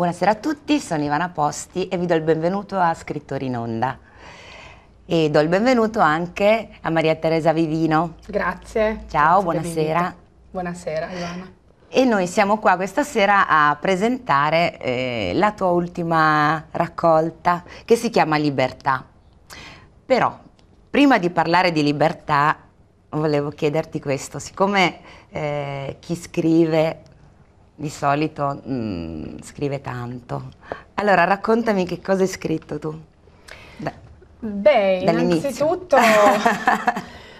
Buonasera a tutti, sono Ivana Posti e vi do il benvenuto a Scrittori in Onda. E do il benvenuto anche a Maria Teresa Vivino. Grazie. Ciao, Grazie buonasera. Buonasera Ivana. E noi siamo qua questa sera a presentare eh, la tua ultima raccolta che si chiama Libertà. Però, prima di parlare di libertà, volevo chiederti questo, siccome eh, chi scrive di solito mh, mm, scrive tanto. Allora, raccontami che cosa hai scritto tu. Da, Beh, innanzitutto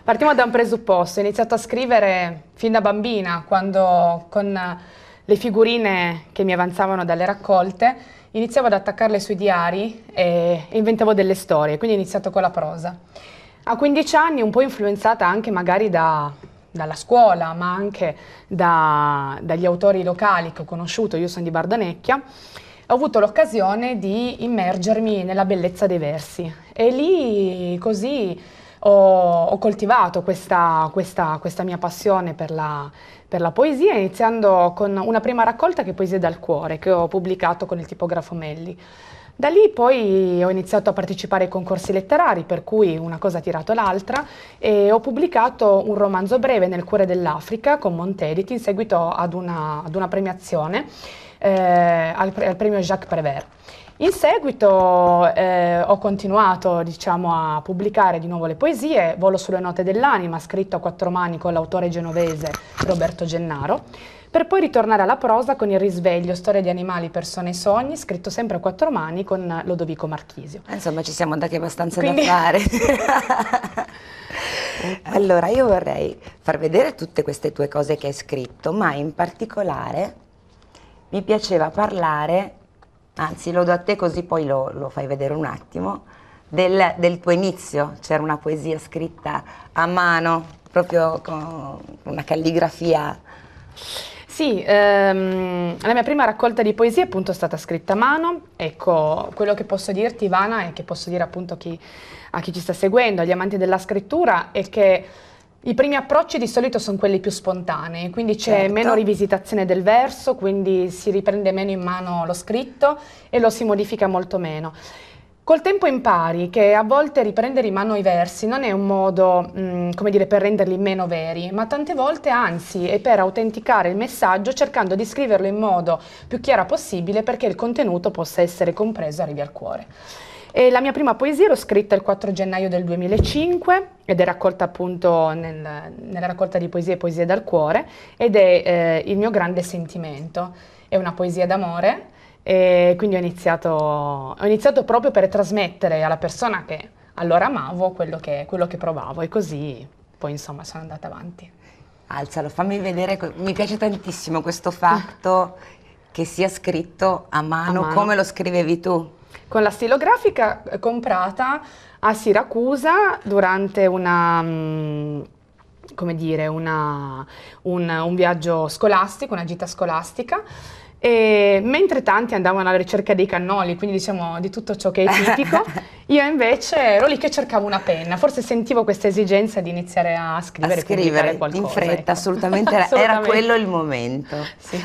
partiamo da un presupposto. Ho iniziato a scrivere fin da bambina, quando con le figurine che mi avanzavano dalle raccolte iniziavo ad attaccarle sui diari e inventavo delle storie, quindi ho iniziato con la prosa. A 15 anni, un po' influenzata anche magari da dalla scuola, ma anche da, dagli autori locali che ho conosciuto, io sono di Bardonecchia, ho avuto l'occasione di immergermi nella bellezza dei versi e lì così ho, ho coltivato questa, questa, questa, mia passione per la, per la, poesia iniziando con una prima raccolta che è Poesie dal cuore, che ho pubblicato con il tipografo Melli. Da lì poi ho iniziato a partecipare ai concorsi letterari, per cui una cosa ha tirato l'altra, e ho pubblicato un romanzo breve nel cuore dell'Africa con Montediti in seguito ad una, ad una premiazione eh, al, al, premio Jacques Prévert. In seguito eh, ho continuato diciamo, a pubblicare di nuovo le poesie, Volo sulle note dell'anima, scritto a quattro mani con l'autore genovese Roberto Gennaro, per poi ritornare alla prosa con il risveglio, storia di animali, persone e sogni, scritto sempre a quattro mani con Lodovico Marchisio. Eh, insomma ci siamo andati abbastanza Quindi... da fare. allora io vorrei far vedere tutte queste tue cose che hai scritto, ma in particolare mi piaceva parlare, anzi lo do a te così poi lo, lo fai vedere un attimo, del, del, tuo inizio, c'era una poesia scritta a mano, proprio con una calligrafia. Sì, ehm, la mia prima raccolta di poesie appunto è stata scritta a mano. Ecco, quello che posso dirti Ivana e che posso dire appunto a chi, a chi ci sta seguendo, agli amanti della scrittura, è che i primi approcci di solito sono quelli più spontanei, quindi c'è certo. meno rivisitazione del verso, quindi si riprende meno in mano lo scritto e lo si modifica molto meno. Col tempo impari che a volte riprendere in mano i versi non è un modo, mh, mm, come dire, per renderli meno veri, ma tante volte anzi è per autenticare il messaggio cercando di scriverlo in modo più chiaro possibile perché il contenuto possa essere compreso e arrivi al cuore. E la mia prima poesia l'ho scritta il 4 gennaio del 2005 ed è raccolta appunto nel, nella raccolta di poesie poesie dal cuore ed è eh, Il mio grande sentimento. È una poesia d'amore e quindi ho iniziato, ho iniziato proprio per trasmettere alla persona che allora amavo quello che, quello che provavo e così poi insomma sono andata avanti. Alzalo, fammi vedere, mi piace tantissimo questo fatto che sia scritto a mano, a mano. come lo scrivevi tu? Con la stilografica eh, comprata a Siracusa durante una... Mh, mm, come dire, una, un, un, viaggio scolastico, una gita scolastica e mentre tanti andavano alla ricerca dei cannoli, quindi diciamo di tutto ciò che è tipico, io invece ero lì che cercavo una penna, forse sentivo questa esigenza di iniziare a scrivere, a scrivere qualcosa. In fretta, ecco. assolutamente, era, assolutamente, era, quello il momento. Sì.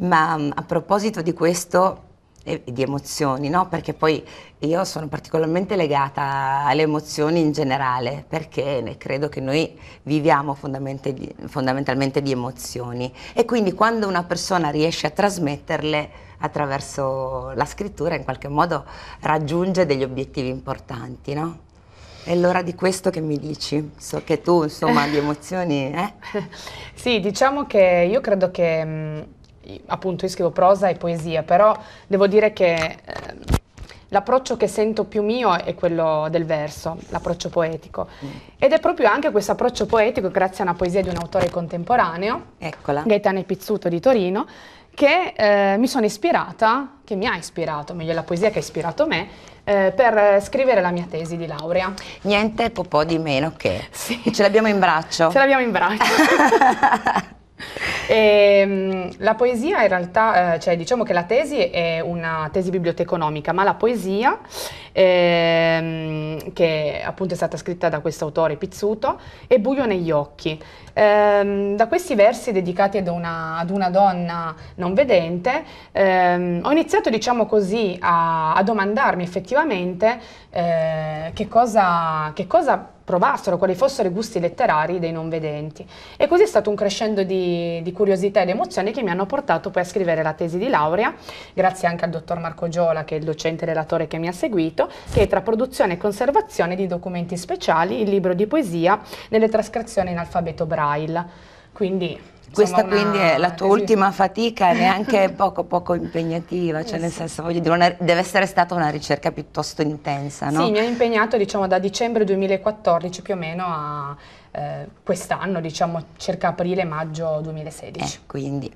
Ma mm, a proposito di questo, e di emozioni, no? Perché poi io sono particolarmente legata alle emozioni in generale, perché credo che noi viviamo fondamentalmente di emozioni e quindi quando una persona riesce a trasmetterle attraverso la scrittura in qualche modo raggiunge degli obiettivi importanti, no? E allora di questo che mi dici? So che tu, insomma, di emozioni, eh? Sì, diciamo che io credo che mm, appunto io scrivo prosa e poesia, però devo dire che ehm, l'approccio che sento più mio è quello del verso, l'approccio poetico. Mm. Ed è proprio anche questo approccio poetico, grazie a una poesia di un autore contemporaneo, Eccola. Gaetano Pizzuto di Torino, che eh, mi sono ispirata, che mi ha ispirato, meglio la poesia che ha ispirato me, eh, per scrivere la mia tesi di laurea. Niente po' di meno che. Sì. Ce l'abbiamo in braccio. Ce l'abbiamo in braccio. E, ehm, la poesia in realtà, eh, cioè diciamo che la tesi è una tesi biblioteconomica, ma la poesia ehm, che appunto è stata scritta da questo autore Pizzuto è Buio negli occhi. Ehm, da questi versi dedicati ad una, ad una donna non vedente ehm, ho iniziato diciamo così a, a domandarmi effettivamente eh, che cosa, che cosa provassero, quali fossero i gusti letterari dei non vedenti. E così è stato un crescendo di, di, curiosità ed emozioni che mi hanno portato poi a scrivere la tesi di laurea, grazie anche al dottor Marco Giola, che è il docente relatore che mi ha seguito, che è tra produzione e conservazione di documenti speciali, il libro di poesia nelle trascrizioni in alfabeto braille. Quindi questa una... quindi è la tua esatto. ultima fatica, neanche poco poco impegnativa, cioè eh, nel sì. senso voglio dire, una, deve essere stata una ricerca piuttosto intensa, no? Sì, mi ho impegnato diciamo da dicembre 2014 più o meno a eh, quest'anno, diciamo circa aprile-maggio 2016. Eh, quindi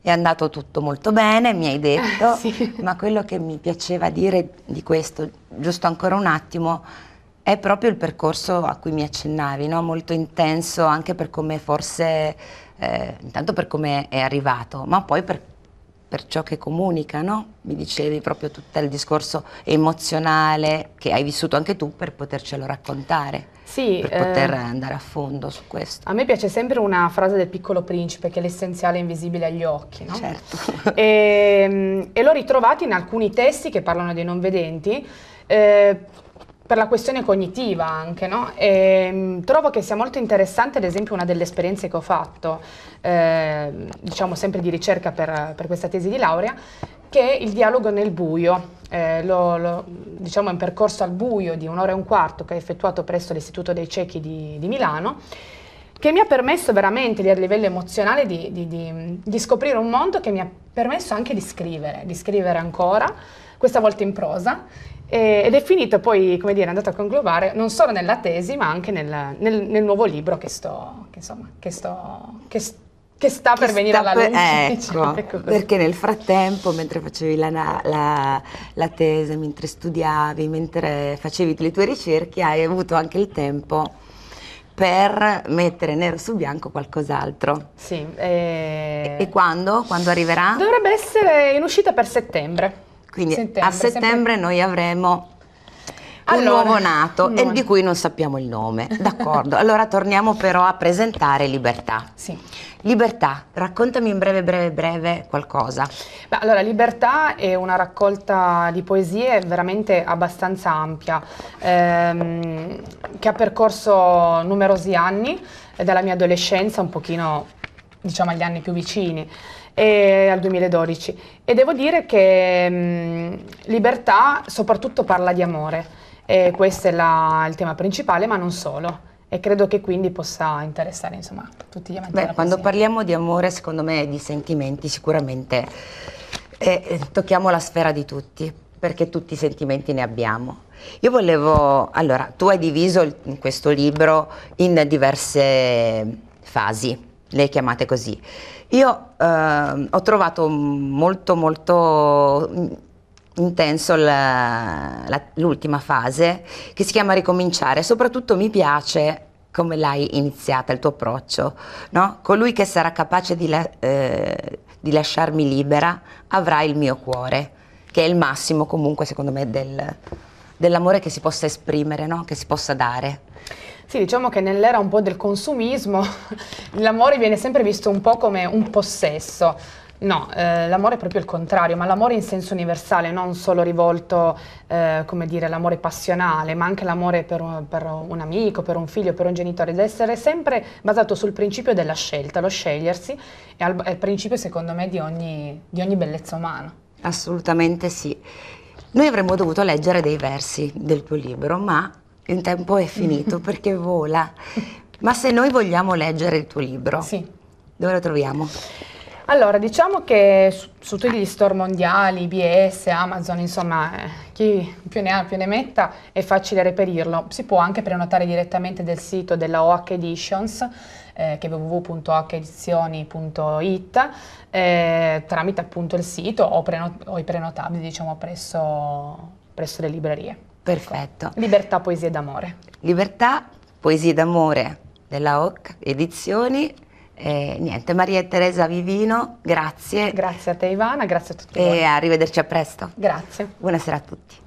è andato tutto molto bene, mi hai detto, sì. ma quello che mi piaceva dire di questo, giusto ancora un attimo, è proprio il percorso a cui mi accennavi, no? molto intenso anche per come forse eh, intanto per come è arrivato, ma poi per, per ciò che comunica, no? Mi dicevi proprio tutto il discorso emozionale che hai vissuto anche tu per potercelo raccontare. Sì, per poter eh, andare a fondo su questo. A me piace sempre una frase del piccolo principe che è l'essenziale invisibile agli occhi, no? Certo. E, ehm, e l'ho ritrovata in alcuni testi che parlano dei non vedenti. Eh, per la questione cognitiva anche, no? E, ehm, trovo che sia molto interessante, ad esempio, una delle esperienze che ho fatto, eh, diciamo sempre di ricerca per, per, questa tesi di laurea, che è il dialogo nel buio. Eh, lo, lo, diciamo in percorso al buio di un'ora e un quarto che ho effettuato presso l'Istituto dei Ciechi di, di Milano che mi ha permesso veramente a livello emozionale di, di, di, di, scoprire un mondo che mi ha permesso anche di scrivere, di scrivere ancora, questa volta in prosa, ed è finito poi, come dire, è andato a conglobare non solo nella tesi, ma anche nel, nel, nel nuovo libro che sto, che, insomma, che sto, che che sta che per sta venire alla per, luce. Ecco, diciamo, perché nel frattempo, mentre facevi la, la, la, tesi, mentre studiavi, mentre facevi le tue ricerche, hai avuto anche il tempo per mettere nero su bianco qualcos'altro. Sì. e, e quando? Quando arriverà? Dovrebbe essere in uscita per settembre. Quindi settembre, a settembre sempre... noi avremo un allora, nuovo nato non... e di cui non sappiamo il nome. D'accordo, allora torniamo però a presentare Libertà. Sì. Libertà, raccontami in breve, breve, breve qualcosa. Beh, allora, Libertà è una raccolta di poesie veramente abbastanza ampia, ehm, che ha percorso numerosi anni, eh, dalla mia adolescenza un pochino diciamo agli anni più vicini e al 2012 e devo dire che mh, mm, Libertà soprattutto parla di amore e questo è la, il tema principale ma non solo e credo che quindi possa interessare insomma tutti gli amanti Beh, quando parliamo di amore secondo me di sentimenti sicuramente eh, tocchiamo la sfera di tutti perché tutti i sentimenti ne abbiamo io volevo allora tu hai diviso il, questo libro in diverse fasi le chiamate così io eh, ho trovato molto molto intenso l'ultima fase che si chiama ricominciare, soprattutto mi piace come l'hai iniziata, il tuo approccio, no? colui che sarà capace di, la, eh, di lasciarmi libera avrà il mio cuore, che è il massimo comunque secondo me del, dell'amore che si possa esprimere, no? che si possa dare. Sì, diciamo che nell'era un po' del consumismo l'amore viene sempre visto un po' come un possesso. No, eh, l'amore è proprio il contrario, ma l'amore in senso universale, non solo rivolto, eh, come dire, all'amore passionale, ma anche l'amore per, per, un amico, per un figlio, per un genitore, deve essere sempre basato sul principio della scelta, lo scegliersi è, al, è il principio, secondo me, di ogni, di ogni bellezza umana. Assolutamente sì. Noi avremmo dovuto leggere dei versi del tuo libro, ma il tempo è finito perché vola. Ma se noi vogliamo leggere il tuo libro, sì. dove lo troviamo? Allora, diciamo che su, su, tutti gli store mondiali, IBS, Amazon, insomma, eh, chi più ne ha più ne metta, è facile reperirlo. Si può anche prenotare direttamente del sito della OH Editions, eh, che è www.ohedizioni.it, eh, tramite appunto il sito o, o i prenotabili, diciamo, presso, presso le librerie. Perfetto. Libertà, poesie d'amore. Libertà, poesie d'amore della OC Edizioni. Eh, niente, Maria e Teresa Vivino, grazie. Grazie a te Ivana, grazie a tutti. E voi. arrivederci a presto. Grazie. Buonasera a tutti.